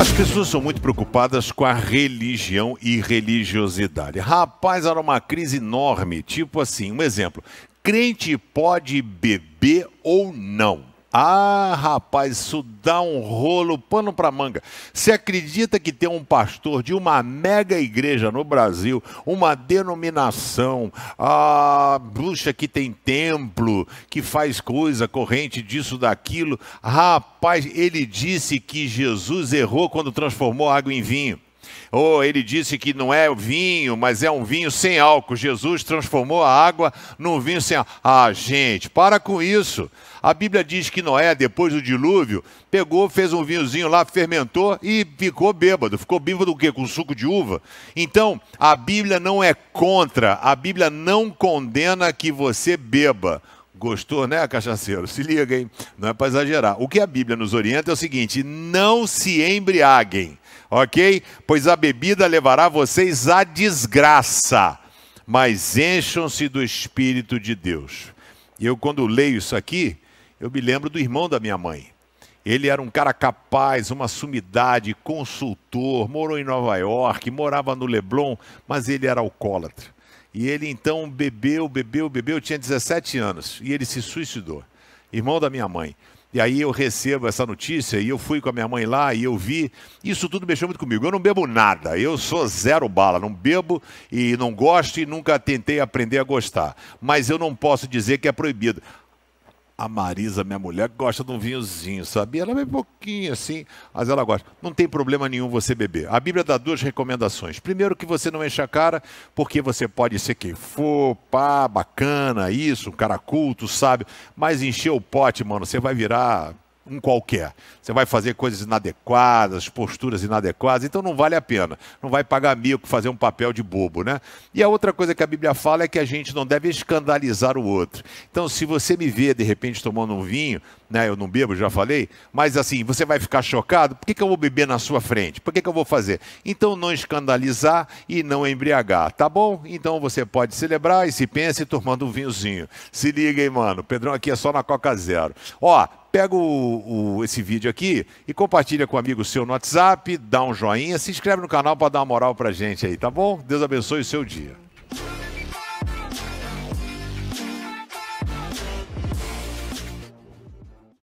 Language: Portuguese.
As pessoas são muito preocupadas com a religião e religiosidade. Rapaz, era uma crise enorme. Tipo assim, um exemplo: crente pode beber ou não? Ah, rapaz, isso dá um rolo, pano para manga. Você acredita que tem um pastor de uma mega igreja no Brasil, uma denominação, ah, bruxa que tem templo, que faz coisa, corrente disso, daquilo. Rapaz, ele disse que Jesus errou quando transformou água em vinho. Ou oh, ele disse que não é vinho, mas é um vinho sem álcool. Jesus transformou a água num vinho sem álcool. Ah, gente, para com isso. A Bíblia diz que Noé, depois do dilúvio, pegou, fez um vinhozinho lá, fermentou e ficou bêbado. Ficou bêbado o quê? Com suco de uva. Então, a Bíblia não é contra, a Bíblia não condena que você beba. Gostou, né, cachaceiro? Se liga, hein? Não é para exagerar. O que a Bíblia nos orienta é o seguinte: não se embriaguem, ok? Pois a bebida levará vocês à desgraça, mas encham-se do Espírito de Deus. E eu, quando leio isso aqui, eu me lembro do irmão da minha mãe. Ele era um cara capaz, uma sumidade, consultor, morou em Nova York, morava no Leblon, mas ele era alcoólatra. E ele então bebeu, bebeu, bebeu. Eu tinha 17 anos e ele se suicidou. Irmão da minha mãe. E aí eu recebo essa notícia e eu fui com a minha mãe lá e eu vi. Isso tudo mexeu muito comigo. Eu não bebo nada, eu sou zero bala, não bebo e não gosto e nunca tentei aprender a gostar. Mas eu não posso dizer que é proibido. A Marisa, minha mulher, gosta de um vinhozinho, sabia? Ela bebe pouquinho assim, mas ela gosta. Não tem problema nenhum você beber. A Bíblia dá duas recomendações. Primeiro, que você não encha a cara, porque você pode ser quem for, pá, bacana, isso, um cara culto, sábio, mas encher o pote, mano, você vai virar um qualquer. Você vai fazer coisas inadequadas, posturas inadequadas, então não vale a pena. Não vai pagar mico, fazer um papel de bobo, né? E a outra coisa que a Bíblia fala é que a gente não deve escandalizar o outro. Então, se você me vê de repente tomando um vinho, né? Eu não bebo, já falei, mas assim, você vai ficar chocado, por que, que eu vou beber na sua frente? Por que, que eu vou fazer? Então, não escandalizar e não embriagar, tá bom? Então você pode celebrar e se pense tomando um vinhozinho. Se liga, hein, mano. Pedrão aqui é só na Coca Zero. Ó, Pega o, o, esse vídeo aqui e compartilha com um amigo seu no WhatsApp, dá um joinha, se inscreve no canal para dar uma moral para gente aí, tá bom? Deus abençoe o seu dia.